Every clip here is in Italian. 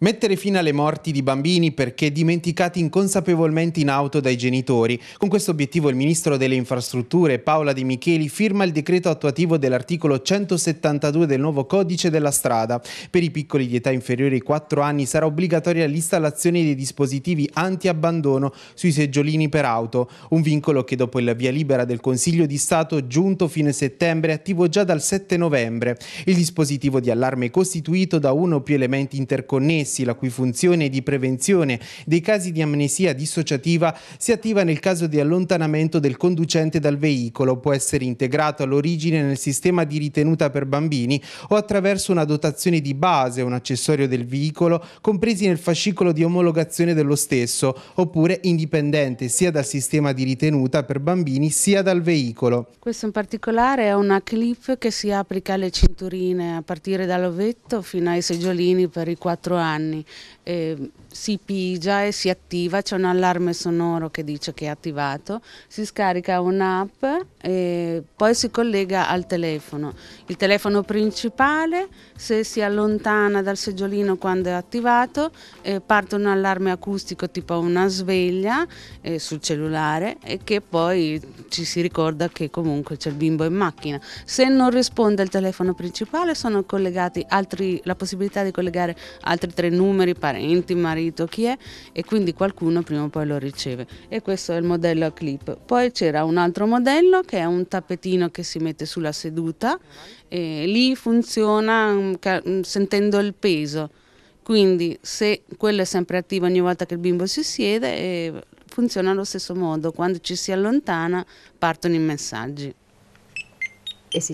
Mettere fine alle morti di bambini perché dimenticati inconsapevolmente in auto dai genitori. Con questo obiettivo il ministro delle Infrastrutture Paola Di Micheli firma il decreto attuativo dell'articolo 172 del nuovo codice della strada. Per i piccoli di età inferiore ai 4 anni sarà obbligatoria l'installazione dei dispositivi anti-abbandono sui seggiolini per auto, un vincolo che dopo il via libera del Consiglio di Stato giunto fine settembre è attivo già dal 7 novembre. Il dispositivo di allarme è costituito da uno o più elementi interconnessi annessi, la cui funzione di prevenzione dei casi di amnesia dissociativa si attiva nel caso di allontanamento del conducente dal veicolo, può essere integrato all'origine nel sistema di ritenuta per bambini o attraverso una dotazione di base o un accessorio del veicolo, compresi nel fascicolo di omologazione dello stesso, oppure indipendente sia dal sistema di ritenuta per bambini sia dal veicolo. Questo in particolare è una clip che si applica alle cinturine a partire dall'ovetto fino ai seggiolini per i 4 anni anni. E, si pigia e si attiva, c'è un allarme sonoro che dice che è attivato, si scarica un'app e poi si collega al telefono. Il telefono principale, se si allontana dal seggiolino quando è attivato, eh, parte un allarme acustico tipo una sveglia eh, sul cellulare e che poi ci si ricorda che comunque c'è il bimbo in macchina. Se non risponde al telefono principale sono collegati altri, la possibilità di collegare altri tre numeri, parenti, mari, marito chi è e quindi qualcuno prima o poi lo riceve. E questo è il modello a clip. Poi c'era un altro modello che è un tappetino che si mette sulla seduta e lì funziona mm, mm, sentendo il peso. Quindi se quello è sempre attivo ogni volta che il bimbo si siede funziona allo stesso modo, quando ci si allontana partono i messaggi.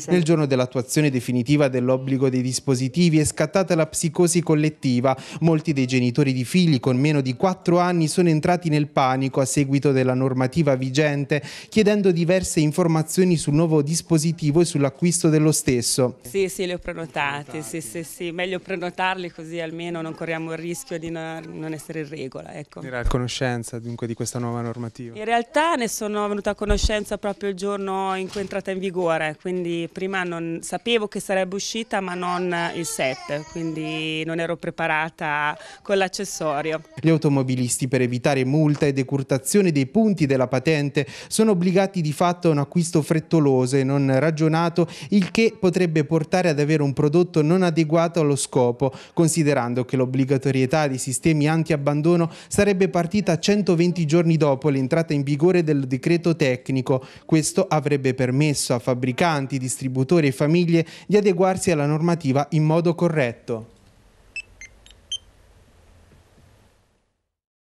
Nel giorno dell'attuazione definitiva dell'obbligo dei dispositivi è scattata la psicosi collettiva. Molti dei genitori di figli con meno di 4 anni sono entrati nel panico a seguito della normativa vigente, chiedendo diverse informazioni sul nuovo dispositivo e sull'acquisto dello stesso. Sì, sì, li ho prenotati, sì, sì, sì, meglio prenotarli così almeno non corriamo il rischio di non essere in regola. Ecco. Era a conoscenza dunque di questa nuova normativa? In realtà ne sono venuta a conoscenza proprio il giorno in cui è entrata in vigore, quindi quindi prima non, sapevo che sarebbe uscita ma non il set, quindi non ero preparata con l'accessorio. Gli automobilisti per evitare multa e decurtazione dei punti della patente sono obbligati di fatto a un acquisto frettoloso e non ragionato, il che potrebbe portare ad avere un prodotto non adeguato allo scopo, considerando che l'obbligatorietà dei sistemi anti-abbandono sarebbe partita 120 giorni dopo l'entrata in vigore del decreto tecnico. Questo avrebbe permesso a fabbricanti mercati, distributori e famiglie di adeguarsi alla normativa in modo corretto.